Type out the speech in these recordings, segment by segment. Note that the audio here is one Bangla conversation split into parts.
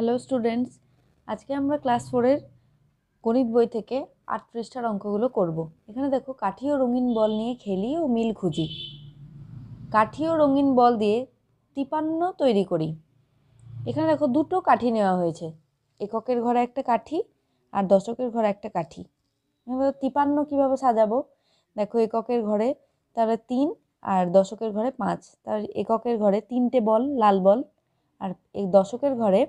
হ্যালো স্টুডেন্টস আজকে আমরা ক্লাস ফোরের গণিত বই থেকে আট পৃষ্ঠার অঙ্কগুলো করব। এখানে দেখো কাঠি ও রঙিন বল নিয়ে খেলি ও মিল খুঁজি কাঠি ও রঙিন বল দিয়ে তিপান্ন তৈরি করি এখানে দেখো দুটো কাঠি নেওয়া হয়েছে এককের ঘরে একটা কাঠি আর দশকের ঘরে একটা কাঠি তিপান্ন কীভাবে সাজাবো দেখো এককের ঘরে তাহলে তিন আর দশকের ঘরে পাঁচ তার এককের ঘরে তিনটে বল লাল বল আর এই দশকের ঘরে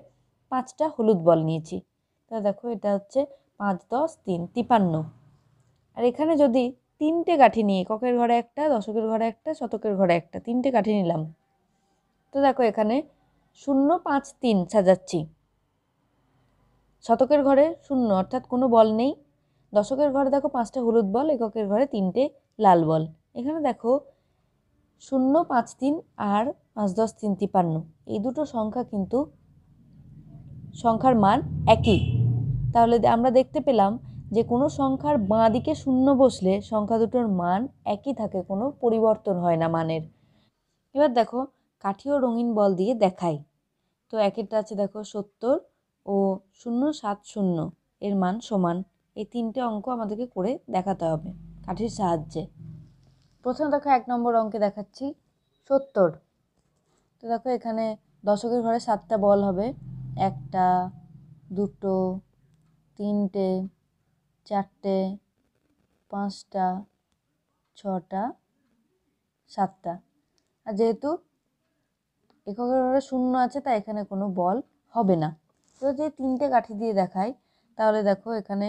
পাঁচটা হলুদ বল নিয়েছি তা দেখো এটা হচ্ছে পাঁচ দশ তিন তিপান্ন আর এখানে যদি তিনটে কাঠি নিয়ে ককের ঘরে একটা দশকের ঘরে একটা শতকের ঘরে একটা তিনটে কাঠি নিলাম তো দেখো এখানে শূন্য পাঁচ তিন সাজাচ্ছি শতকের ঘরে শূন্য অর্থাৎ কোনো বল নেই দশকের ঘরে দেখো পাঁচটা হলুদ বল এককের ঘরে তিনটে লাল বল এখানে দেখো শূন্য পাঁচ তিন আর পাঁচ দশ তিন তিপান্ন এই দুটো সংখ্যা কিন্তু সংখ্যার মান একই তাহলে আমরা দেখতে পেলাম যে কোনো সংখ্যার বাঁ দিকে শূন্য বসলে সংখ্যা দুটোর মান একই থাকে কোনো পরিবর্তন হয় না মানের এবার দেখো কাঠিও রঙিন বল দিয়ে দেখাই তো একেরটা আছে দেখো সত্তর ও শূন্য সাত শূন্য এর মান সমান এই তিনটে অঙ্ক আমাদেরকে করে দেখাতে হবে কাঠির সাহায্যে প্রথমে দেখো এক নম্বর অঙ্কে দেখাচ্ছি সত্তর তো দেখো এখানে দশকের ঘরে সাতটা বল হবে একটা দুটো তিনটে চারটে পাঁচটা ছটা সাতটা আর যেহেতু এককের ঘরে শূন্য আছে তাই এখানে কোনো বল হবে না তো যে তিনটে কাঠি দিয়ে দেখাই তাহলে দেখো এখানে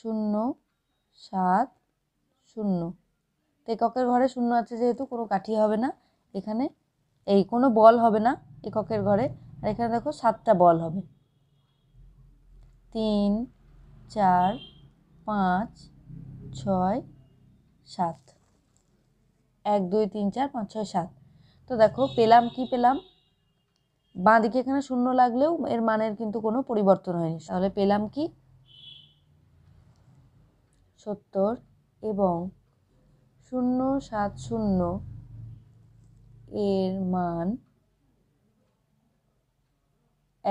শূন্য সাত শূন্য তো এককের ঘরে শূন্য আছে যেহেতু কোনো কাঠি হবে না এখানে এই কোনো বল হবে না এককের ঘরে আর এখানে দেখো সাতটা বল হবে তিন চার পাঁচ ছয় সাত এক দুই তিন চার পাঁচ ছয় সাত তো দেখো পেলাম কি পেলাম বাঁ দিকে এখানে শূন্য লাগলেও এর মানের কিন্তু কোনো পরিবর্তন হয়নি তাহলে পেলাম কি সত্তর এবং শূন্য সাত শূন্য এর মান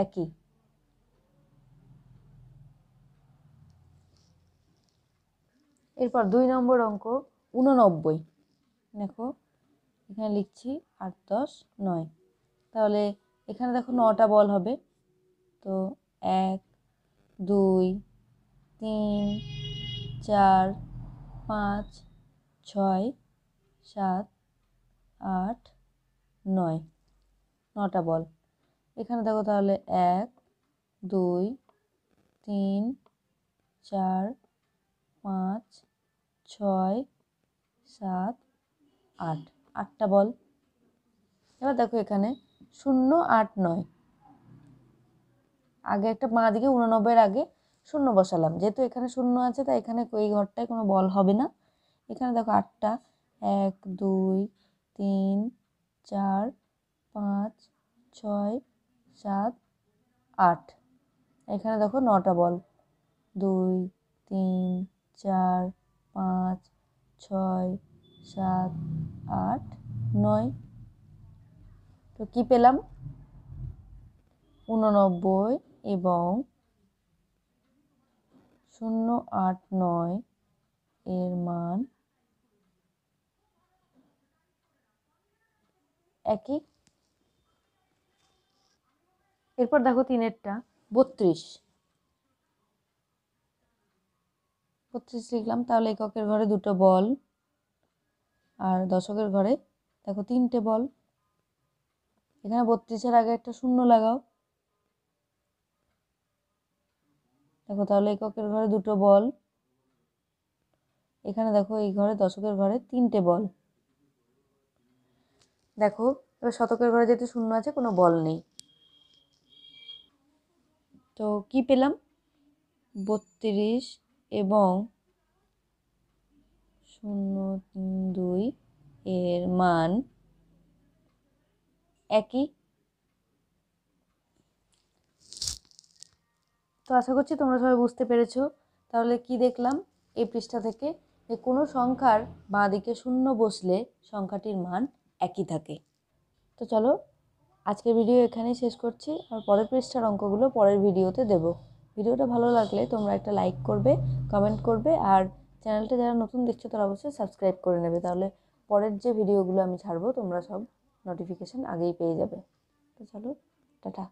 একই এরপর দুই নম্বর অঙ্ক উননব্বই দেখো এখানে লিখছি আট দশ নয় তাহলে এখানে দেখো নটা বল হবে তো এক দুই তিন চার পাঁচ ছয় সাত আট নয় নটা বল এখানে দেখো তাহলে এক দুই তিন চার পাঁচ ছয় সাত আট আটটা বল এবার দেখো এখানে শূন্য আট নয় আগে একটা বাঁ দিকে উননব্বইয়ের আগে শূন্য বসালাম যেহেতু এখানে শূন্য আছে তাই এখানে এই ঘরটায় কোনো বল হবে না এখানে দেখো আটটা এক দুই তিন চার পাঁচ ছয় সাত আট এখানে দেখো নটা বল দুই তিন চার পাঁচ ছয় সাত আট নয় তো কী পেলাম উননব্বই এবং শূন্য আট নয় এর মান একই এরপর দেখো তিনেরটা বত্রিশ বত্রিশ লিখলাম তাহলে এককের ঘরে দুটো বল আর দশকের ঘরে দেখো তিনটে বল এখানে বত্রিশের আগে একটা শূন্য লাগাও দেখো তাহলে এককের ঘরে দুটো বল এখানে দেখো এই ঘরে দশকের ঘরে তিনটে বল দেখো এবার শতকের ঘরে যেহেতু শূন্য আছে কোনো বল নেই তো কি পেলাম বত্রিশ এবং শূন্য দুই এর মান একই তো আশা করছি তোমরা সবাই বুঝতে পেরেছ তাহলে কি দেখলাম এই পৃষ্ঠা থেকে যে কোনো সংখ্যার বাঁ দিকে শূন্য বসলে সংখ্যাটির মান একই থাকে তো চলো আজকে ভিডিও এখানেই শেষ করছি আর পরের পৃষ্ঠার অঙ্কগুলো পরের ভিডিওতে দেব ভিডিওটা ভালো লাগলে তোমরা একটা লাইক করবে কমেন্ট করবে আর চ্যানেলটা যারা নতুন দেখছো তারা অবশ্যই সাবস্ক্রাইব করে নেবে তাহলে পরের যে ভিডিওগুলো আমি ছাড়বো তোমরা সব নোটিফিকেশান আগেই পেয়ে যাবে তো চলো টাটা